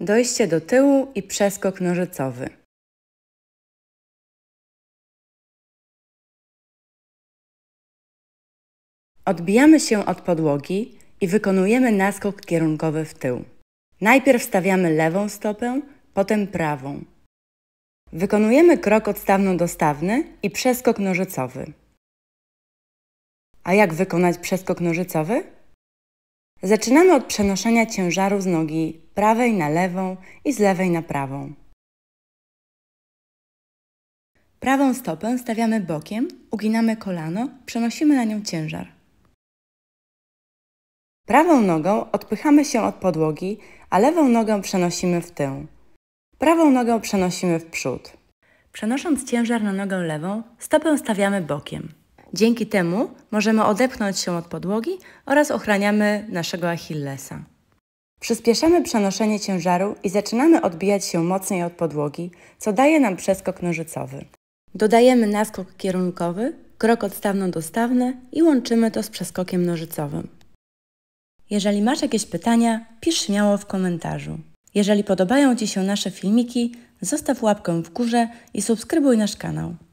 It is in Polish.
Dojście do tyłu i przeskok nożycowy. Odbijamy się od podłogi i wykonujemy naskok kierunkowy w tył. Najpierw stawiamy lewą stopę, potem prawą. Wykonujemy krok odstawno-dostawny i przeskok nożycowy. A jak wykonać przeskok nożycowy? Zaczynamy od przenoszenia ciężaru z nogi prawej na lewą i z lewej na prawą. Prawą stopę stawiamy bokiem, uginamy kolano, przenosimy na nią ciężar. Prawą nogą odpychamy się od podłogi, a lewą nogę przenosimy w tył. Prawą nogę przenosimy w przód. Przenosząc ciężar na nogę lewą, stopę stawiamy bokiem. Dzięki temu możemy odepchnąć się od podłogi oraz ochraniamy naszego Achillesa. Przyspieszamy przenoszenie ciężaru i zaczynamy odbijać się mocniej od podłogi, co daje nam przeskok nożycowy. Dodajemy naskok kierunkowy, krok odstawno-dostawny i łączymy to z przeskokiem nożycowym. Jeżeli masz jakieś pytania, pisz śmiało w komentarzu. Jeżeli podobają Ci się nasze filmiki, zostaw łapkę w górze i subskrybuj nasz kanał.